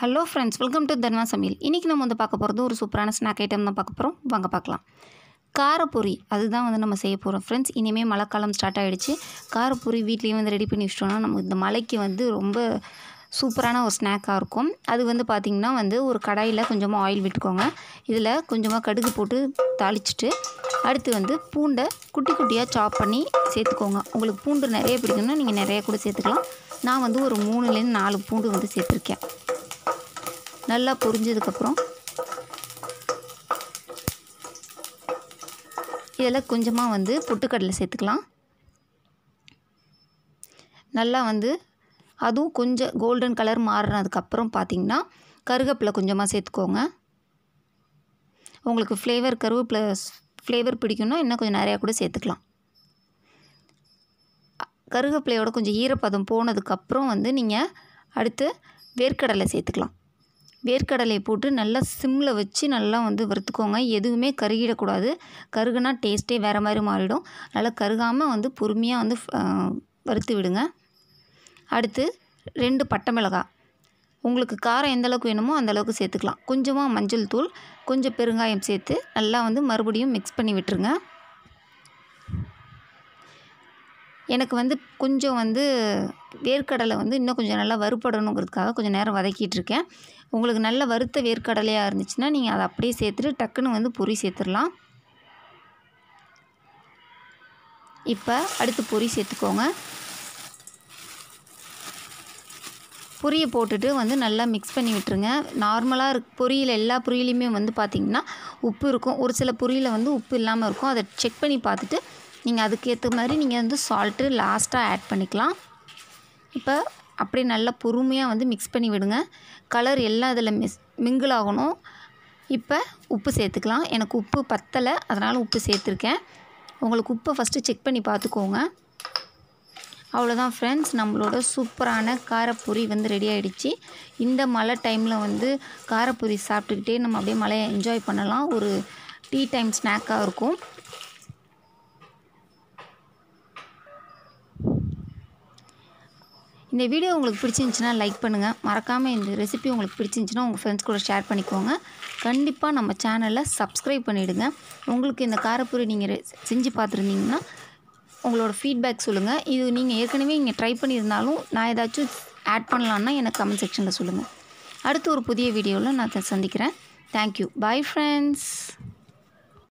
hello friends welcome to தன்வா சமையல் இன்றைக்கி நம்ம வந்து பார்க்க போகிறது ஒரு சூப்பரான ஸ்நாக் ஐட்டம் தான் பார்க்க போகிறோம் வாங்க பார்க்கலாம் காரப்பொரி அதுதான் வந்து நம்ம செய்ய போகிறோம் ஃப்ரெண்ட்ஸ் இனிமேல் மழைக்காலம் ஸ்டார்ட் ஆகிடுச்சு காரப்பொரி வீட்லேயும் வந்து ரெடி பண்ணி வச்சிட்டோம்னா நம்ம இந்த மலைக்கு வந்து ரொம்ப சூப்பரான ஒரு ஸ்நாக்காக இருக்கும் அது வந்து பார்த்திங்கன்னா வந்து ஒரு கடாயில் கொஞ்சமாக ஆயில் விட்டுக்கோங்க இதில் கொஞ்சமாக கடுகு போட்டு தாளிச்சிட்டு அடுத்து வந்து பூண்டை குட்டி குட்டியாக சாப் பண்ணி சேர்த்துக்கோங்க உங்களுக்கு பூண்டு நிறைய பிடிக்குன்னா நீங்கள் நிறைய கூட சேர்த்துக்கலாம் நான் வந்து ஒரு மூணுலேருந்து நாலு பூண்டு வந்து சேர்த்துருக்கேன் நல்லா பொரிஞ்சதுக்கப்புறம் இதில் கொஞ்சமாக வந்து பொட்டுக்கடலை சேர்த்துக்கலாம் நல்லா வந்து அதுவும் கொஞ்சம் கோல்டன் கலர் மாறினதுக்கப்புறம் பார்த்திங்கன்னா கருகப்பிலை கொஞ்சமாக சேர்த்துக்கோங்க உங்களுக்கு ஃப்ளேவர் ப்ளஸ் ஃப்ளேவர் பிடிக்கும்னா இன்னும் கொஞ்சம் நிறையா கூட சேர்த்துக்கலாம் கருகப்பிலையோட கொஞ்சம் ஈரப்பதம் போனதுக்கப்புறம் வந்து நீங்கள் அடுத்து வேர்க்கடலை சேர்த்துக்கலாம் வேர்க்கடலை போட்டு நல்லா சிம்மில் வச்சு நல்லா வந்து வறுத்துக்கோங்க எதுவுமே கருகிடக்கூடாது கருகுனா டேஸ்ட்டே வேறு மாதிரி மாறிடும் நல்லா கருகாமல் வந்து பொறுமையாக வந்து வறுத்து விடுங்க அடுத்து ரெண்டு பட்டை மிளகாய் உங்களுக்கு காரம் எந்தளவுக்கு வேணுமோ அந்தளவுக்கு சேர்த்துக்கலாம் கொஞ்சமாக மஞ்சள் தூள் கொஞ்சம் பெருங்காயம் சேர்த்து நல்லா வந்து மறுபடியும் மிக்ஸ் பண்ணி விட்டுருங்க எனக்கு வந்து கொஞ்சம் வந்து வேர்க்கடலை வந்து இன்னும் கொஞ்சம் நல்லா வறுப்படணுங்கிறதுக்காக கொஞ்சம் நேரம் வதக்கிட்டுருக்கேன் உங்களுக்கு நல்ல வறுத்த வேர்க்கடலையாக இருந்துச்சுன்னா நீங்கள் அதை அப்படியே சேர்த்துட்டு டக்குன்னு வந்து பொரி சேர்த்துடலாம் இப்போ அடுத்து பொரி சேர்த்துக்கோங்க பொரியை போட்டுட்டு வந்து நல்லா மிக்ஸ் பண்ணி விட்டுருங்க நார்மலாக இருக் பொரியில் எல்லா பொரியிலையுமே வந்து பார்த்திங்கன்னா உப்பு இருக்கும் ஒரு சில பொரியில் வந்து உப்பு இல்லாமல் இருக்கும் அதை செக் பண்ணி பார்த்துட்டு நீங்கள் அதுக்கேற்ற மாதிரி நீங்கள் வந்து சால்ட்டு லாஸ்ட்டாக ஆட் பண்ணிக்கலாம் இப்போ அப்படியே நல்லா பொறுமையாக வந்து மிக்ஸ் பண்ணி விடுங்க கலர் எல்லாம் இதில் மிஸ் மிங்கிள் ஆகணும் இப்போ உப்பு சேர்த்துக்கலாம் எனக்கு உப்பு பத்தலை அதனால் உப்பு சேர்த்துருக்கேன் உங்களுக்கு உப்பை ஃபஸ்ட்டு செக் பண்ணி பார்த்துக்கோங்க அவ்வளோதான் ஃப்ரெண்ட்ஸ் நம்மளோட சூப்பரான காரப்பொரி வந்து ரெடி ஆகிடுச்சு இந்த மழை டைமில் வந்து காரப்பொரி சாப்பிட்டுக்கிட்டே நம்ம அப்படியே மழையை என்ஜாய் பண்ணலாம் ஒரு டீ டைம் ஸ்நாக்காக இருக்கும் இந்த வீடியோ உங்களுக்கு பிடிச்சிருந்துச்சின்னா லைக் பண்ணுங்கள் மறக்காமல் இந்த ரெசிபி உங்களுக்கு பிடிச்சிருந்துச்சின்னா உங்கள் ஃப்ரெண்ட்ஸ் கூட ஷேர் பண்ணிக்கோங்க கண்டிப்பாக நம்ம சேனலில் சப்ஸ்கிரைப் பண்ணிவிடுங்க உங்களுக்கு இந்த காரப்பூரி நீங்கள் செஞ்சு பார்த்துருந்தீங்கன்னா உங்களோட ஃபீட்பேக் சொல்லுங்கள் இது நீங்கள் ஏற்கனவே இங்கே ட்ரை பண்ணியிருந்தாலும் நான் ஏதாச்சும் ஆட் பண்ணலான்னா எனக்கு கமெண்ட் செக்ஷனில் சொல்லுங்கள் அடுத்து ஒரு புதிய வீடியோவில் நான் சந்திக்கிறேன் தேங்க்யூ பாய் ஃப்ரெண்ட்ஸ்